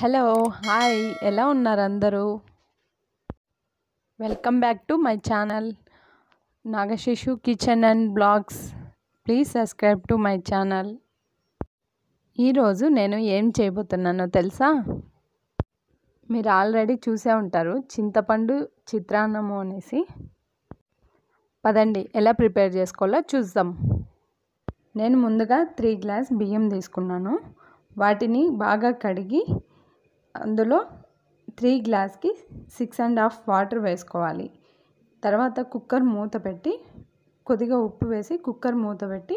hello hi ఎలా ఉన్నారు అందరూ welcome back to my channel Nagasishu kitchen and blogs please subscribe to my channel ఈరోజు నేను ఏం చేయబోతున్నానో తెలుసా మీరు ఆల్రెడీ చూసే ఉంటారు చింతపండు చిత్రాన్నము అనేసి పదండి ఎలా ప్రిపేర్ చేసుకోవాలో చూద్దాం నేను ముందుగా త్రీ గ్లాస్ బియ్యం తీసుకున్నాను వాటిని బాగా కడిగి అందులో త్రీ గ్లాస్కి సిక్స్ అండ్ హాఫ్ వాటర్ వేసుకోవాలి తర్వాత కుక్కర్ మూత పెట్టి కొద్దిగా ఉప్పు వేసి కుక్కర్ మూత పెట్టి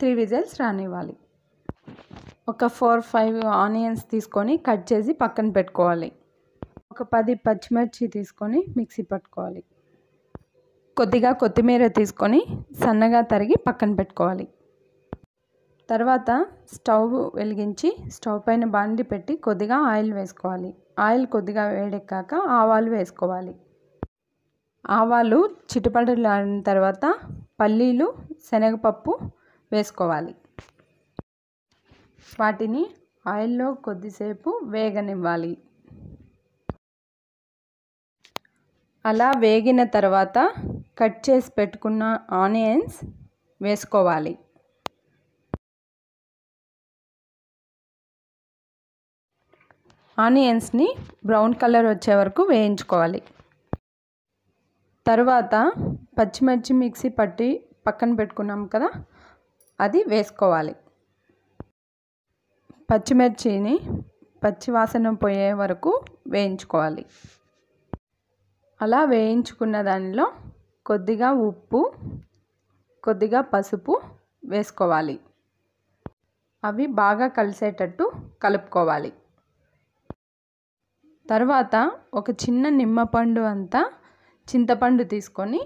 త్రీ విజల్స్ రానివ్వాలి ఒక ఫోర్ ఫైవ్ ఆనియన్స్ తీసుకొని కట్ చేసి పక్కన పెట్టుకోవాలి ఒక పది పచ్చిమిర్చి తీసుకొని మిక్సీ పట్టుకోవాలి కొద్దిగా కొత్తిమీర తీసుకొని సన్నగా తరిగి పక్కన పెట్టుకోవాలి తర్వాత స్టవ్ వెలిగించి స్టవ్ పైన బండి పెట్టి కొద్దిగా ఆయిల్ వేసుకోవాలి ఆయిల్ కొద్దిగా వేడెక్కాక ఆవాలు వేసుకోవాలి ఆవాలు చిటపడలాడిన తర్వాత పల్లీలు శనగపప్పు వేసుకోవాలి వాటిని ఆయిల్లో కొద్దిసేపు వేగనివ్వాలి అలా వేగిన తర్వాత కట్ చేసి పెట్టుకున్న ఆనియన్స్ వేసుకోవాలి ఆనియన్స్ని బ్రౌన్ కలర్ వచ్చే వరకు వేయించుకోవాలి తర్వాత పచ్చిమిర్చి మిక్సీ పట్టి పక్కన పెట్టుకున్నాం కదా అది వేసుకోవాలి పచ్చిమిర్చిని పచ్చి వాసన పోయే వరకు వేయించుకోవాలి అలా వేయించుకున్న దానిలో కొద్దిగా ఉప్పు కొద్దిగా పసుపు వేసుకోవాలి అవి బాగా కలిసేటట్టు కలుపుకోవాలి తర్వాత ఒక చిన్న నిమ్మపండు అంతా చింతపండు తీసుకొని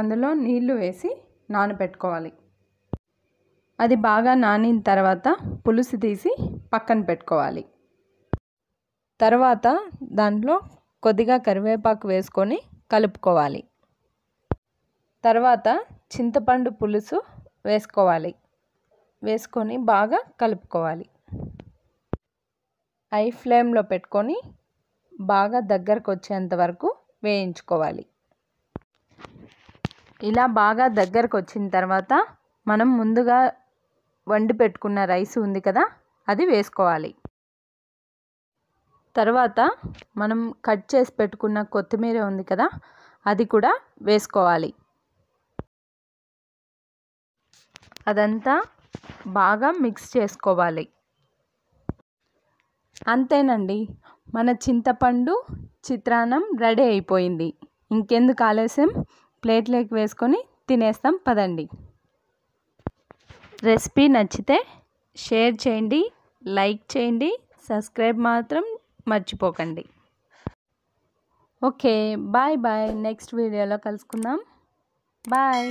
అందులో నీళ్లు వేసి నానబెట్టుకోవాలి అది బాగా నానిన తర్వాత పులుసు తీసి పక్కన పెట్టుకోవాలి తర్వాత దాంట్లో కొద్దిగా కరివేపాకు వేసుకొని కలుపుకోవాలి తర్వాత చింతపండు పులుసు వేసుకోవాలి వేసుకొని బాగా కలుపుకోవాలి ఐ ఫ్లేమ్లో పెట్టుకొని బాగా దగ్గరకు వచ్చేంత వరకు వేయించుకోవాలి ఇలా బాగా దగ్గరకు వచ్చిన తర్వాత మనం ముందుగా వండి పెట్టుకున్న రైస్ ఉంది కదా అది వేసుకోవాలి తర్వాత మనం కట్ చేసి పెట్టుకున్న కొత్తిమీర ఉంది కదా అది కూడా వేసుకోవాలి అదంతా బాగా మిక్స్ చేసుకోవాలి అంతేనండి మన చింతపండు చిత్రాన్నం రెడీ అయిపోయింది ఇంకెందుకు ఆలస్యం ప్లేట్లోకి వేసుకొని తినేస్తాం పదండి రెసిపీ నచ్చితే షేర్ చేయండి లైక్ చేయండి సబ్స్క్రైబ్ మాత్రం మర్చిపోకండి ఓకే బాయ్ బాయ్ నెక్స్ట్ వీడియోలో కలుసుకుందాం బాయ్